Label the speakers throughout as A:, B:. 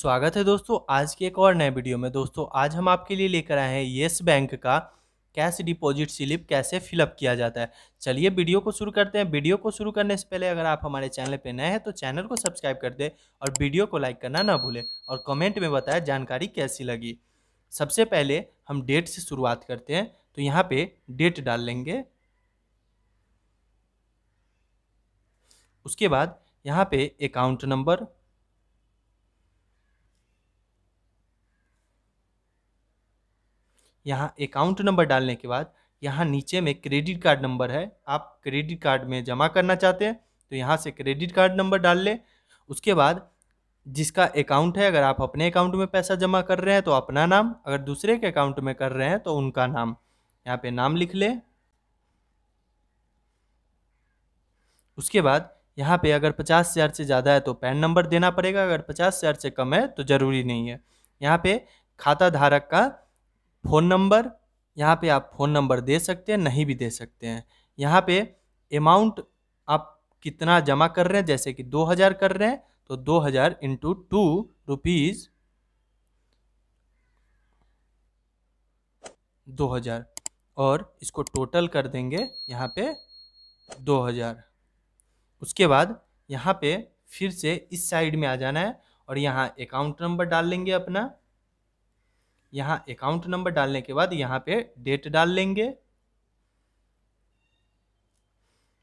A: स्वागत है दोस्तों आज के एक और नए वीडियो में दोस्तों आज हम आपके लिए लेकर आए हैं येस बैंक का कैश डिपॉजिट स्लिप कैसे फिलअप किया जाता है चलिए वीडियो को शुरू करते हैं वीडियो को शुरू करने से पहले अगर आप हमारे चैनल पर नए हैं तो चैनल को सब्सक्राइब कर दें और वीडियो को लाइक करना ना भूलें और कमेंट में बताएं जानकारी कैसी लगी सबसे पहले हम डेट से शुरुआत करते हैं तो यहाँ पर डेट डाल लेंगे उसके बाद यहाँ पे अकाउंट नंबर यहाँ अकाउंट नंबर डालने के बाद यहाँ नीचे में क्रेडिट कार्ड नंबर है आप क्रेडिट कार्ड में जमा करना चाहते हैं तो यहाँ से क्रेडिट कार्ड नंबर डाल लें उसके बाद जिसका अकाउंट है अगर आप अपने अकाउंट में पैसा जमा कर रहे हैं तो अपना नाम अगर दूसरे के अकाउंट में कर रहे हैं तो उनका नाम यहाँ पे नाम लिख लें उसके बाद यहाँ पे अगर पचास हज़ार से ज़्यादा है तो पैन नंबर देना पड़ेगा अगर पचास हज़ार से कम है तो ज़रूरी नहीं है यहाँ पे खाता धारक का फ़ोन नंबर यहाँ पे आप फ़ोन नंबर दे सकते हैं नहीं भी दे सकते हैं यहाँ पे अमाउंट आप कितना जमा कर रहे हैं जैसे कि दो हज़ार कर रहे हैं तो दो हज़ार इंटू टू रुपीज़ दो हज़ार और इसको टोटल कर देंगे यहाँ पे दो हज़ार उसके बाद यहाँ पे फिर से इस साइड में आ जाना है और यहाँ अकाउंट नंबर डाल लेंगे अपना यहाँ अकाउंट नंबर डालने के बाद यहाँ पे डेट डाल लेंगे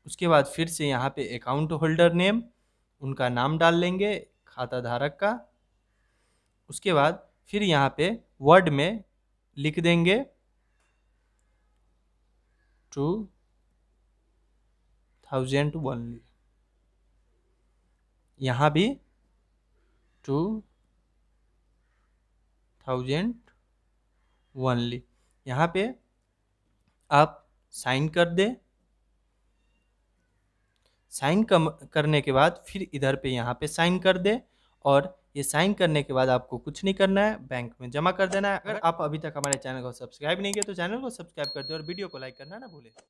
A: उसके बाद फिर से यहाँ पे अकाउंट होल्डर नेम उनका नाम डाल लेंगे खाता धारक का उसके बाद फिर यहाँ पे वर्ड में लिख देंगे टू थाउजेंड ओनली यहाँ भी टू थाउजेंड वनली यहाँ पे आप साइन कर दें साइन करने के बाद फिर इधर पे यहाँ पे साइन कर दे और ये साइन करने के बाद आपको कुछ नहीं करना है बैंक में जमा कर देना है अगर आप अभी तक हमारे चैनल को सब्सक्राइब नहीं किया तो चैनल को सब्सक्राइब कर दे और वीडियो को लाइक करना ना भूलें